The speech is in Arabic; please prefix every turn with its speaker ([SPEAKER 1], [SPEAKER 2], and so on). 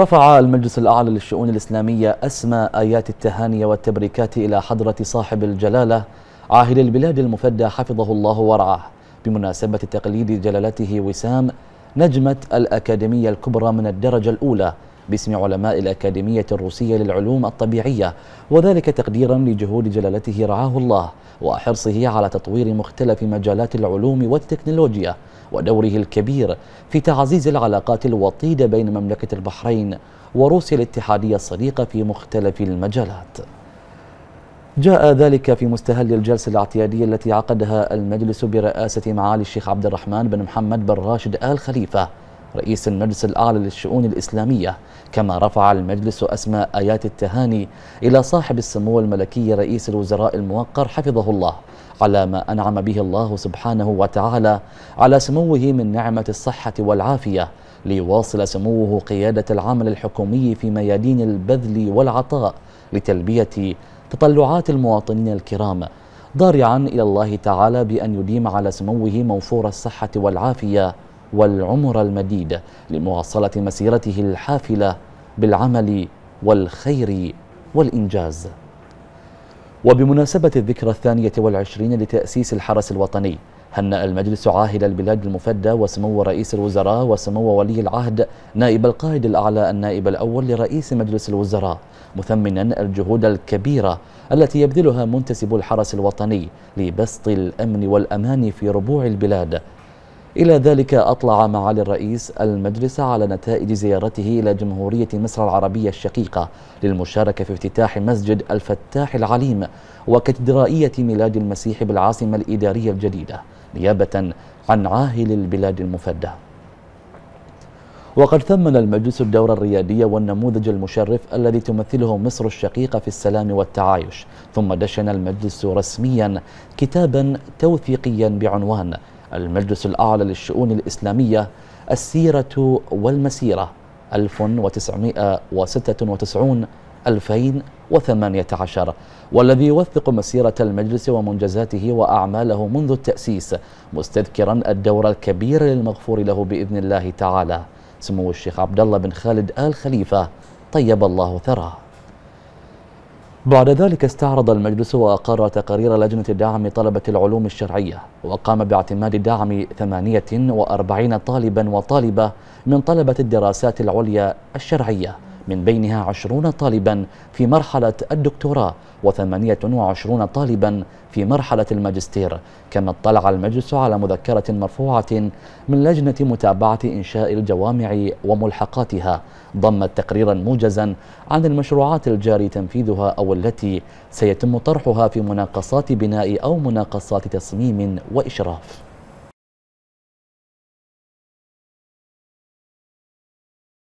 [SPEAKER 1] رفع المجلس الأعلى للشؤون الإسلامية أسمى آيات التهاني والتبريكات إلى حضرة صاحب الجلالة عاهل البلاد المفدى حفظه الله ورعاه بمناسبة تقليد جلالته وسام نجمة الأكاديمية الكبرى من الدرجة الأولى باسم علماء الأكاديمية الروسية للعلوم الطبيعية وذلك تقديرا لجهود جلالته رعاه الله وحرصه على تطوير مختلف مجالات العلوم والتكنولوجيا ودوره الكبير في تعزيز العلاقات الوطيدة بين مملكة البحرين وروسيا الاتحادية الصديقة في مختلف المجالات جاء ذلك في مستهل الجلسة الاعتيادية التي عقدها المجلس برئاسة معالي الشيخ عبد الرحمن بن محمد بن راشد آل خليفة رئيس المجلس الأعلى للشؤون الإسلامية كما رفع المجلس أسماء آيات التهاني إلى صاحب السمو الملكي رئيس الوزراء الموقر حفظه الله على ما أنعم به الله سبحانه وتعالى على سموه من نعمة الصحة والعافية ليواصل سموه قيادة العمل الحكومي في ميادين البذل والعطاء لتلبية تطلعات المواطنين الكرام ضارعا إلى الله تعالى بأن يديم على سموه موفور الصحة والعافية والعمر المديد لمواصلة مسيرته الحافلة بالعمل والخير والإنجاز وبمناسبة الذكرى الثانية والعشرين لتأسيس الحرس الوطني هنأ المجلس عاهل البلاد المفدى وسمو رئيس الوزراء وسمو ولي العهد نائب القائد الأعلى النائب الأول لرئيس مجلس الوزراء مثمنا الجهود الكبيرة التي يبذلها منتسب الحرس الوطني لبسط الأمن والأمان في ربوع البلاد إلى ذلك أطلع معالي الرئيس المجلس على نتائج زيارته إلى جمهورية مصر العربية الشقيقة للمشاركة في افتتاح مسجد الفتاح العليم وكاتدرائية ميلاد المسيح بالعاصمة الإدارية الجديدة نيابة عن عاهل البلاد المفدى وقد ثمن المجلس الدورة الريادية والنموذج المشرف الذي تمثله مصر الشقيقة في السلام والتعايش ثم دشن المجلس رسميا كتابا توثيقيا بعنوان المجلس الأعلى للشؤون الإسلامية السيرة والمسيرة 1996 2018 والذي يوثق مسيرة المجلس ومنجزاته وأعماله منذ التأسيس مستذكرا الدور الكبير للمغفور له بإذن الله تعالى سمو الشيخ عبد الله بن خالد آل خليفة طيب الله ثراه بعد ذلك استعرض المجلس وأقر تقارير لجنة الدعم طلبة العلوم الشرعية وقام باعتماد دعم 48 طالبا وطالبة من طلبة الدراسات العليا الشرعية من بينها 20 طالبا في مرحلة الدكتوراه و28 طالبا في مرحلة الماجستير كما اطلع المجلس على مذكرة مرفوعة من لجنة متابعة إنشاء الجوامع وملحقاتها ضمت تقريرا موجزا عن المشروعات الجاري تنفيذها أو التي سيتم طرحها في مناقصات بناء أو مناقصات تصميم وإشراف